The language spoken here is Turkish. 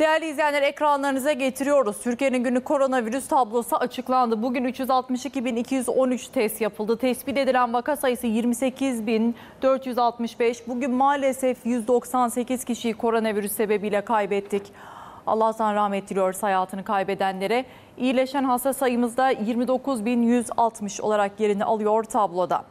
Değerli izleyenler ekranlarınıza getiriyoruz. Türkiye'nin günü koronavirüs tablosu açıklandı. Bugün 362.213 test yapıldı. Tespit edilen vaka sayısı 28.465. Bugün maalesef 198 kişiyi koronavirüs sebebiyle kaybettik. Allah'tan rahmet diliyoruz hayatını kaybedenlere. İyileşen hasta sayımızda 29.160 olarak yerini alıyor tabloda.